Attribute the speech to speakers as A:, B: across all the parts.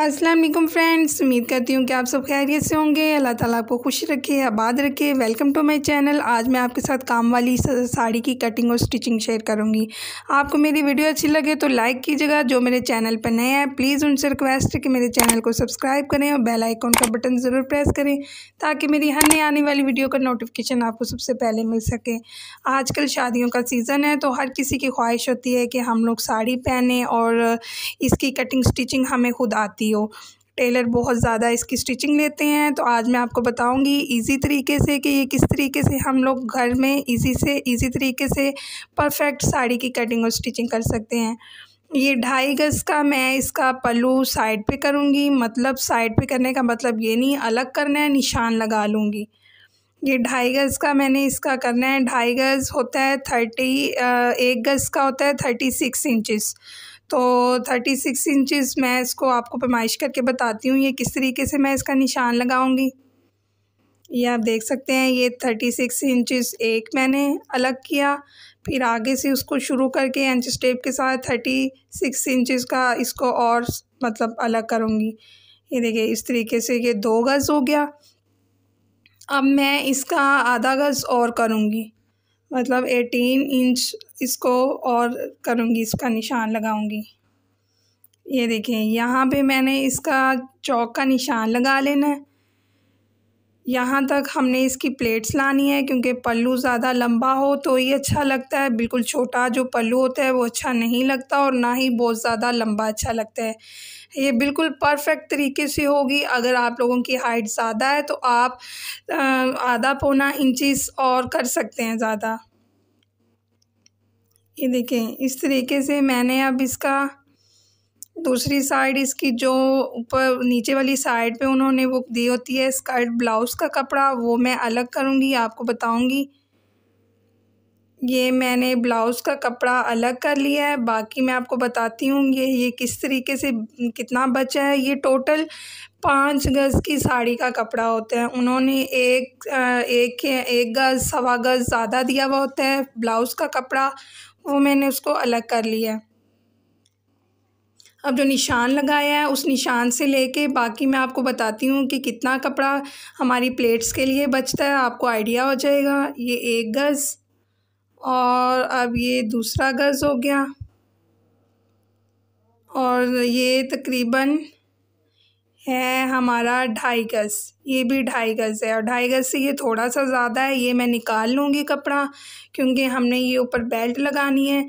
A: अस्सलाम वालेकुम फ्रेंड्स उम्मीद करती हूँ कि आप सब खैरियत से होंगे अल्लाह ताला आपको खुश रखे आबाद रखे वेलकम टू माय चैनल आज मैं आपके साथ काम वाली साड़ी की कटिंग और स्टिचिंग शेयर करूँगी आपको मेरी वीडियो अच्छी लगे तो लाइक कीजिएगा जो मेरे चैनल पर नए हैं प्लीज़ उनसे रिक्वेस्ट है कि मेरे चैनल को सब्सक्राइब करें और बेल आइकॉन का बटन ज़रूर प्रेस करें ताकि मेरी हर नई आने वाली वीडियो का नोटिफिकेशन आपको सबसे पहले मिल सके कल शादियों का सीज़न है तो हर किसी की ख्वाहिश होती है कि हम लोग साड़ी पहने और इसकी कटिंग स्टिचिंग हमें खुद आती है हो टेलर बहुत ज़्यादा इसकी स्टिचिंग लेते हैं तो आज मैं आपको बताऊंगी इजी तरीके से कि ये किस तरीके से हम लोग घर में इजी से इजी तरीके से परफेक्ट साड़ी की कटिंग और स्टिचिंग कर सकते हैं ये ढाई गज़ का मैं इसका पल्लू साइड पे करूँगी मतलब साइड पे करने का मतलब ये नहीं अलग करना है निशान लगा लूँगी ये ढाई गज़ का मैंने इसका करना है ढाई गज़ होता है थर्टी एक गज़ का होता है थर्टी सिक्स इंचज़ तो थर्टी सिक्स इंचज़ मैं इसको आपको पेमाइश करके बताती हूँ ये किस तरीके से मैं इसका निशान लगाऊँगी ये आप देख सकते हैं ये थर्टी सिक्स इंचज़ एक मैंने अलग किया फिर आगे से उसको शुरू करके एंच स्टेप के साथ थर्टी सिक्स इंचज़ का इसको और मतलब अलग करूँगी ये देखिए इस तरीके से ये दो गज़ हो गया अब मैं इसका आधा गज़ और करूँगी मतलब एटीन इंच इसको और करूँगी इसका निशान लगाऊँगी ये देखें यहाँ पे मैंने इसका चौक का निशान लगा लेना है यहाँ तक हमने इसकी प्लेट्स लानी है क्योंकि पल्लू ज़्यादा लंबा हो तो ही अच्छा लगता है बिल्कुल छोटा जो पल्लू होता है वो अच्छा नहीं लगता और ना ही बहुत ज़्यादा लंबा अच्छा लगता है ये बिल्कुल परफेक्ट तरीके से होगी अगर आप लोगों की हाइट ज़्यादा है तो आप आधा पौना इंचिस और कर सकते हैं ज़्यादा ये देखें इस तरीके से मैंने अब इसका दूसरी साइड इसकी जो ऊपर नीचे वाली साइड पे उन्होंने वो दी होती है स्कर्ट ब्लाउज़ का कपड़ा वो मैं अलग करूँगी आपको बताऊँगी ये मैंने ब्लाउज़ का कपड़ा अलग कर लिया है बाकी मैं आपको बताती हूँ ये ये किस तरीके से कितना बचा है ये टोटल पाँच गज़ की साड़ी का कपड़ा होता है उन्होंने एक एक एक गज़ सवा गज़ ज़्यादा दिया हुआ होता है ब्लाउज़ का कपड़ा वो मैंने उसको अलग कर लिया अब जो निशान लगाया है उस निशान से लेके बाकी मैं आपको बताती हूँ कि कितना कपड़ा हमारी प्लेट्स के लिए बचता है आपको आइडिया हो जाएगा ये एक गज़ और अब ये दूसरा गज़ हो गया और ये तकरीबन है हमारा ढाई गज़ ये भी ढाई गज़ है और ढाई गज़ से ये थोड़ा सा ज़्यादा है ये मैं निकाल लूँगी कपड़ा क्योंकि हमने ये ऊपर बेल्ट लगानी है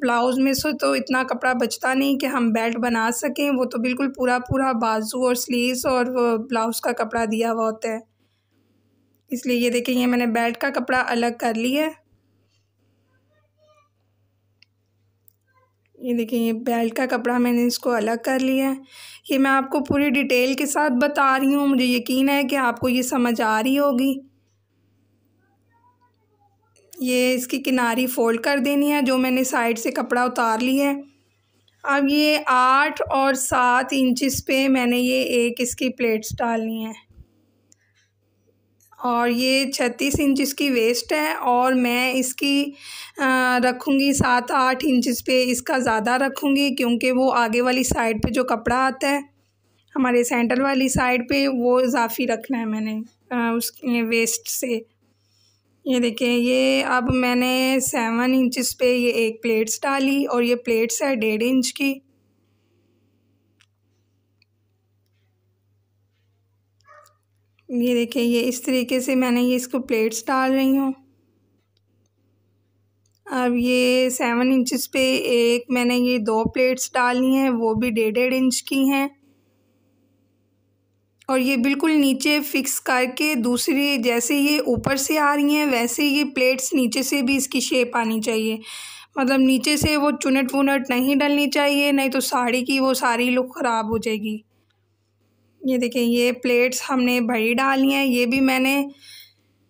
A: ब्लाउज़ में से तो इतना कपड़ा बचता नहीं कि हम बेल्ट बना सकें वो तो बिल्कुल पूरा पूरा बाजू और स्लीव्स और ब्लाउज़ का कपड़ा दिया हुआ होता है इसलिए ये देखिए ये मैंने बेल्ट का कपड़ा अलग कर लिया है ये देखिए ये बेल्ट का कपड़ा मैंने इसको अलग कर लिया है ये मैं आपको पूरी डिटेल के साथ बता रही हूँ मुझे यकीन है कि आपको ये समझ आ रही होगी ये इसकी किनारी फ़ोल्ड कर देनी है जो मैंने साइड से कपड़ा उतार लिया है अब ये आठ और सात इंचिस पे मैंने ये एक इसकी प्लेट्स डालनी है और ये छत्तीस इंच इसकी वेस्ट है और मैं इसकी रखूँगी सात आठ इंचेस पे इसका ज़्यादा रखूँगी क्योंकि वो आगे वाली साइड पे जो कपड़ा आता है हमारे सेंटर वाली साइड पे वो इजाफी रखना है मैंने उस वेस्ट से ये देखें ये अब मैंने सेवन इंचज़ पे ये एक प्लेट्स डाली और ये प्लेट्स है डेढ़ इंच की ये देखिए ये इस तरीके से मैंने ये इसको प्लेट्स डाल रही हूँ अब ये सेवन इंचेस पे एक मैंने ये दो प्लेट्स डाली हैं वो भी डेढ़ डेढ़ इंच की हैं और ये बिल्कुल नीचे फिक्स करके दूसरी जैसे ये ऊपर से आ रही हैं वैसे ये प्लेट्स नीचे से भी इसकी शेप आनी चाहिए मतलब नीचे से वो चुनट वुनट नहीं डलनी चाहिए नहीं तो साड़ी की वो सारी लुक ख़राब हो जाएगी ये देखिए ये प्लेट्स हमने भरी डाली हैं ये भी मैंने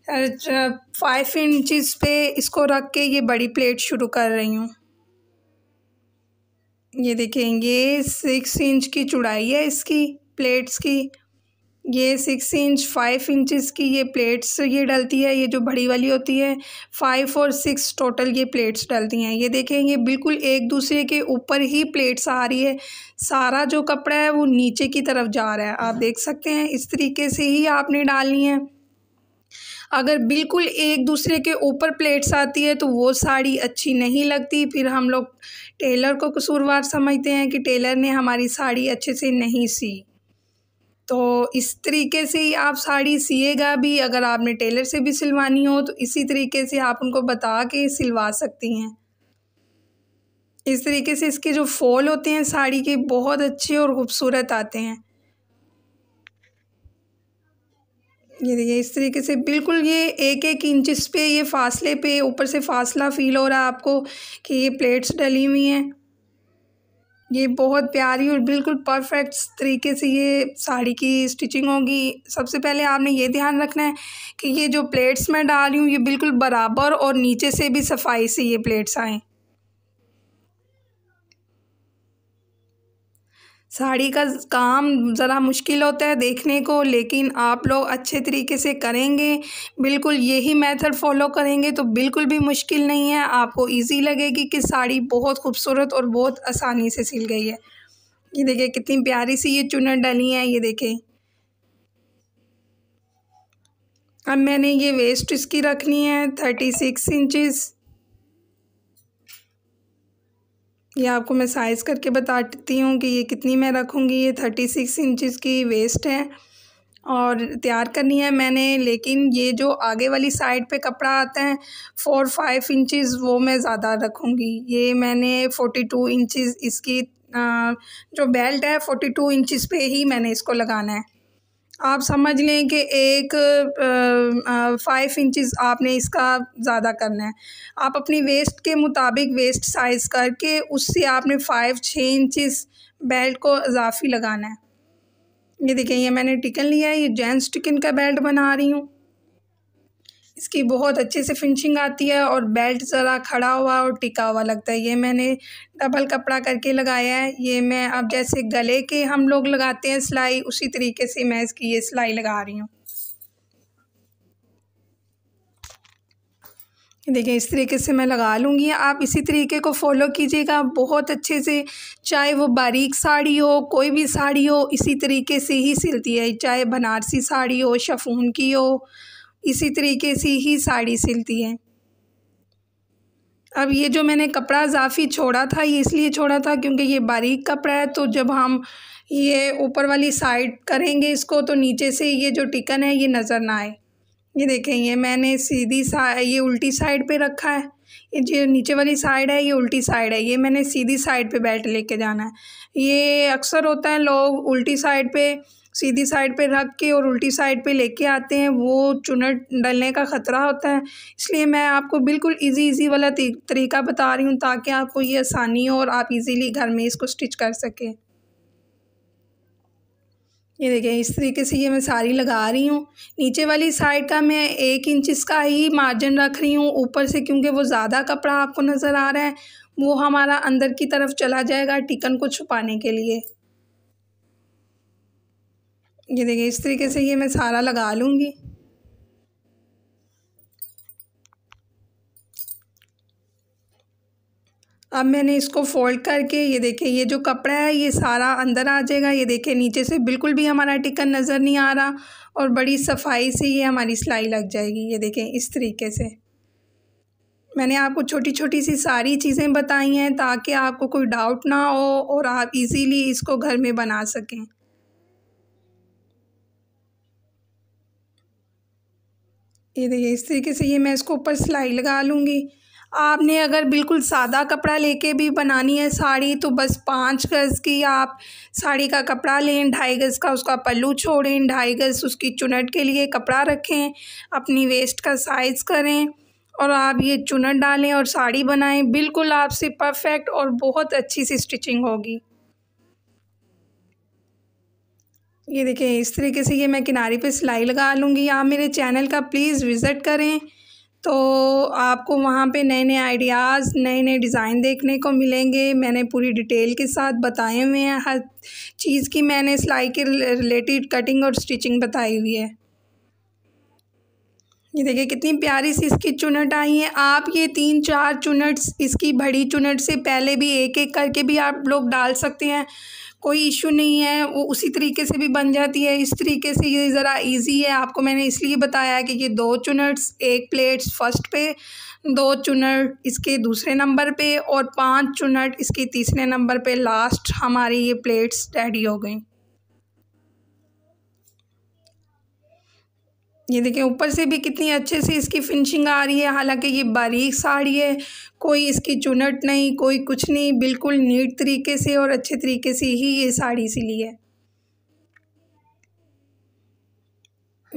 A: फाइव इंचज़ पे इसको रख के ये बड़ी प्लेट शुरू कर रही हूँ ये देखें ये सिक्स इंच की चुड़ाई है इसकी प्लेट्स की ये सिक्स इंच फाइव इंचज़ की ये प्लेट्स ये डलती है ये जो बड़ी वाली होती है फाइव और सिक्स टोटल ये प्लेट्स डलती हैं ये देखें ये बिल्कुल एक दूसरे के ऊपर ही प्लेट्स आ रही है सारा जो कपड़ा है वो नीचे की तरफ जा रहा है आप हम्म। देख सकते हैं इस तरीके से ही आपने डालनी है अगर बिल्कुल एक दूसरे के ऊपर प्लेट्स आती है तो वो साड़ी अच्छी नहीं लगती फिर हम लोग टेलर को कसूरवार समझते हैं कि टेलर ने हमारी साड़ी अच्छे से नहीं सी तो इस तरीके से ही आप साड़ी सिएगा भी अगर आपने टेलर से भी सिलवानी हो तो इसी तरीके से आप उनको बता के सिलवा सकती हैं इस तरीके से इसके जो फॉल होते हैं साड़ी के बहुत अच्छे और ख़ूबसूरत आते हैं ये देखिए इस तरीके से बिल्कुल ये एक एक इंचज़ पे ये फासले पे ऊपर से फासला फील हो रहा है आपको कि ये प्लेट्स डली हुई हैं ये बहुत प्यारी और बिल्कुल परफेक्ट तरीके से ये साड़ी की स्टिचिंग होगी सबसे पहले आपने ये ध्यान रखना है कि ये जो प्लेट्स मैं डाल रही हूँ ये बिल्कुल बराबर और नीचे से भी सफाई से ये प्लेट्स आएँ साड़ी का काम ज़रा मुश्किल होता है देखने को लेकिन आप लोग अच्छे तरीके से करेंगे बिल्कुल यही मेथड फॉलो करेंगे तो बिल्कुल भी मुश्किल नहीं है आपको इजी लगेगी कि साड़ी बहुत खूबसूरत और बहुत आसानी से सिल गई है ये देखिए कितनी प्यारी सी ये चुनर डली है ये देखें अब मैंने ये वेस्ट इसकी रखनी है थर्टी सिक्स इंचिस ये आपको मैं साइज़ करके बताती हूँ कि ये कितनी मैं रखूँगी ये थर्टी सिक्स इंचज़ की वेस्ट है और तैयार करनी है मैंने लेकिन ये जो आगे वाली साइड पे कपड़ा आता है फोर फाइव इंचज़ वो मैं ज़्यादा रखूँगी ये मैंने फ़ोटी टू इंचज़ इसकी जो बेल्ट है फ़ोटी टू इंचज़ पे ही मैंने इसको लगाना है आप समझ लें कि एक फ़ाइव इंचज़ आपने इसका ज़्यादा करना है आप अपनी वेस्ट के मुताबिक वेस्ट साइज़ करके उससे आपने फ़ाइव छः इंचज़ बेल्ट को इजाफी लगाना है ये देखिए ये मैंने टिकन लिया है ये जेंट्स टिकन का बेल्ट बना रही हूँ इसकी बहुत अच्छे से फिनिशिंग आती है और बेल्ट ज़रा खड़ा हुआ और टिका हुआ लगता है ये मैंने डबल कपड़ा करके लगाया है ये मैं अब जैसे गले के हम लोग लगाते हैं सिलाई उसी तरीके से मैं इसकी ये सिलाई लगा रही हूँ देखिए इस तरीके से मैं लगा लूँगी आप इसी तरीके को फॉलो कीजिएगा बहुत अच्छे से चाहे वो बारीक साड़ी हो कोई भी साड़ी हो इसी तरीके से ही सिलती है चाहे बनारसी साड़ी हो शफून की हो इसी तरीके से ही साड़ी सिलती है अब ये जो मैंने कपड़ा ज़ाफी छोड़ा था ये इसलिए छोड़ा था क्योंकि ये बारीक कपड़ा है तो जब हम ये ऊपर वाली साइड करेंगे इसको तो नीचे से ये जो टिकन है ये नज़र ना आए ये देखें ये मैंने सीधी सा ये उल्टी साइड पे रखा है ये जो नीचे वाली साइड है ये उल्टी साइड है ये मैंने सीधी साइड पे बेल्ट लेके जाना है ये अक्सर होता है लोग उल्टी साइड पर सीधी साइड पे रख के और उल्टी साइड पे लेके आते हैं वो चुनट डलने का ख़तरा होता है इसलिए मैं आपको बिल्कुल इजी इजी वाला तरीका बता रही हूँ ताकि आपको ये आसानी हो और आप इजीली घर में इसको स्टिच कर सकें ये देखिए इस तरीके से ये मैं सारी लगा रही हूँ नीचे वाली साइड का मैं एक इंच इसका ही मार्जिन रख रही हूँ ऊपर से क्योंकि वो ज़्यादा कपड़ा आपको नज़र आ रहा है वो हमारा अंदर की तरफ चला जाएगा टिकन को छुपाने के लिए ये देखिए इस तरीके से ये मैं सारा लगा लूँगी अब मैंने इसको फोल्ड करके ये देखें ये जो कपड़ा है ये सारा अंदर आ जाएगा ये देखें नीचे से बिल्कुल भी हमारा टिकन नज़र नहीं आ रहा और बड़ी सफाई से ये हमारी सिलाई लग जाएगी ये देखें इस तरीके से मैंने आपको छोटी छोटी सी सारी चीज़ें बताई हैं ताकि आपको कोई डाउट ना हो और आप इजीली इसको घर में बना सकें ये देखिए इस तरीके से ये मैं इसको ऊपर सिलाई लगा लूँगी आपने अगर बिल्कुल सादा कपड़ा लेके भी बनानी है साड़ी तो बस पाँच गज़ की आप साड़ी का कपड़ा लें ढाई गज़ का उसका पल्लू छोड़ें ढाई गज़ उसकी चुनट के लिए कपड़ा रखें अपनी वेस्ट का साइज़ करें और आप ये चुनट डालें और साड़ी बनाएं बिल्कुल आपसे परफेक्ट और बहुत अच्छी सी स्टिचिंग होगी ये देखें इस तरीके से ये मैं किनारे पे सिलाई लगा लूँगी आप मेरे चैनल का प्लीज़ विज़िट करें तो आपको वहाँ पे नए नए आइडियाज़ नए नए डिज़ाइन देखने को मिलेंगे मैंने पूरी डिटेल के साथ बताए हुए हैं हर चीज़ की मैंने सिलाई के रिलेटेड कटिंग और स्टिचिंग बताई हुई है ये देखिए कितनी प्यारी सी इसकी चुनट आई है आप ये तीन चार चुनट्स इसकी बड़ी चुनट से पहले भी एक एक करके भी आप लोग डाल सकते हैं कोई इशू नहीं है वो उसी तरीके से भी बन जाती है इस तरीके से ये ज़रा इजी है आपको मैंने इसलिए बताया कि ये दो चुनट्स एक प्लेट्स फर्स्ट पे दो चुनट इसके दूसरे नंबर पे और पांच चुनट इसके तीसरे नंबर पे लास्ट हमारी ये प्लेट्स रेडी हो गई ये देखें ऊपर से भी कितनी अच्छे से इसकी फिनिशिंग आ रही है हालांकि ये बारीक साड़ी है कोई इसकी चुनट नहीं कोई कुछ नहीं बिल्कुल नीट तरीके से और अच्छे तरीके से ही ये साड़ी सिली है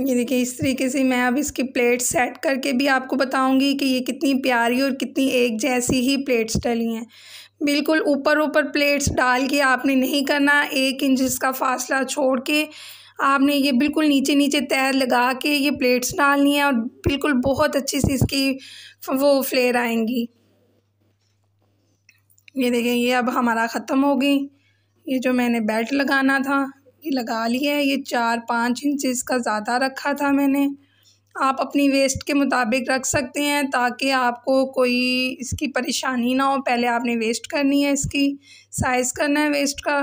A: ये देखिए इस तरीके से मैं अब इसकी प्लेट सेट करके भी आपको बताऊंगी कि ये कितनी प्यारी और कितनी एक जैसी ही प्लेट्स डली हैं बिल्कुल ऊपर ऊपर प्लेट्स डाल के आपने नहीं करना एक इंच इसका फासला छोड़ के आपने ये बिल्कुल नीचे नीचे तैर लगा के ये प्लेट्स डालनी है और बिल्कुल बहुत अच्छी सी इसकी वो फ्लेयर आएंगी ये देखें ये अब हमारा ख़त्म हो गई ये जो मैंने बेल्ट लगाना था ये लगा लिया है ये चार पाँच इंच का ज़्यादा रखा था मैंने आप अपनी वेस्ट के मुताबिक रख सकते हैं ताकि आपको कोई इसकी परेशानी ना हो पहले आपने वेस्ट करनी है इसकी साइज़ करना है वेस्ट का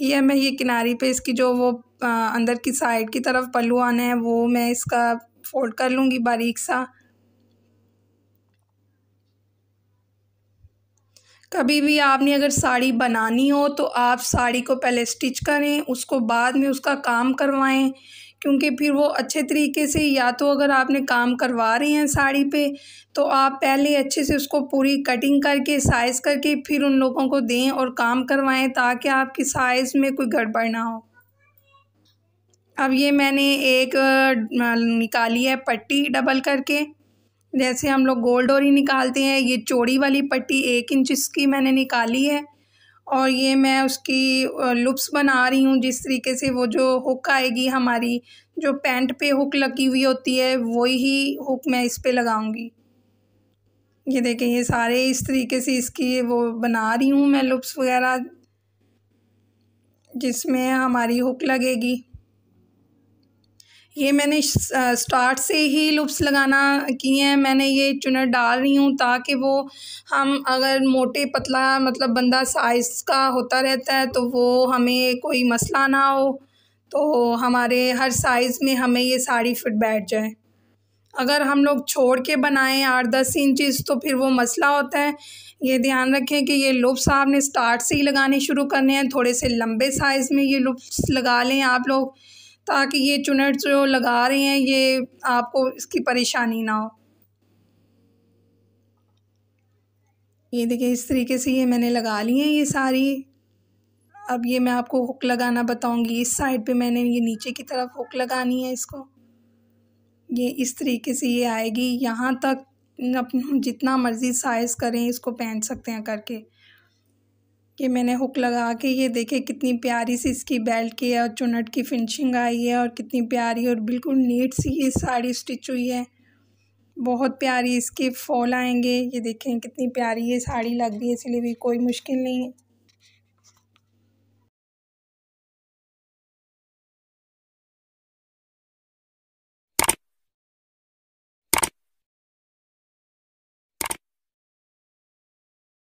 A: ये मैं ये किनारी पे इसकी जो वो अंदर की साइड की तरफ पल्लू आने हैं वो मैं इसका फ़ोल्ड कर लूँगी बारीक सा कभी भी आपने अगर साड़ी बनानी हो तो आप साड़ी को पहले स्टिच करें उसको बाद में उसका काम करवाएं क्योंकि फिर वो अच्छे तरीके से या तो अगर आपने काम करवा रहे हैं साड़ी पे तो आप पहले अच्छे से उसको पूरी कटिंग करके साइज़ करके फिर उन लोगों को दें और काम करवाएं ताकि आपकी साइज़ में कोई गड़बड़ ना हो अब ये मैंने एक निकाली है पट्टी डबल करके जैसे हम लोग गोल्ड और ही निकालते हैं ये चौड़ी वाली पट्टी एक इंच इसकी मैंने निकाली है और ये मैं उसकी लुप्स बना रही हूँ जिस तरीके से वो जो हुक आएगी हमारी जो पैंट पे हुक लगी हुई होती है वही ही हुक मैं इस पर लगाऊँगी ये देखें ये सारे इस तरीके से इसकी वो बना रही हूँ मैं लुप्स वगैरह जिसमें हमारी हुक लगेगी ये मैंने स्टार्ट से ही लुप्स लगाना किए हैं मैंने ये चुनर डाल रही हूँ ताकि वो हम अगर मोटे पतला मतलब बंदा साइज़ का होता रहता है तो वो हमें कोई मसला ना हो तो हमारे हर साइज़ में हमें ये साड़ी फिट बैठ जाए अगर हम लोग छोड़ के बनाएं आठ दस इंचज़ तो फिर वो मसला होता है ये ध्यान रखें कि ये लुप्स आपने स्टार्ट से ही लगाने शुरू करने हैं थोड़े से लंबे साइज़ में ये लुप्स लगा लें आप लोग ताकि ये चुनट जो लगा रहे हैं ये आपको इसकी परेशानी ना हो ये देखिए इस तरीके से ये मैंने लगा ली हैं ये सारी अब ये मैं आपको हुक लगाना बताऊंगी इस साइड पे मैंने ये नीचे की तरफ हुक लगानी है इसको ये इस तरीके से ये आएगी यहाँ तक अपना जितना मर्ज़ी साइज़ करें इसको पहन सकते हैं करके कि मैंने हुक लगा के ये देखे कितनी प्यारी सी इसकी बेल्ट की और चुनट की फिनिशिंग आई है और कितनी प्यारी और बिल्कुल नीट सी ये साड़ी स्टिच हुई है बहुत प्यारी इसके फॉल आएंगे ये देखें कितनी प्यारी ये साड़ी लग रही है इसलिए भी कोई मुश्किल नहीं है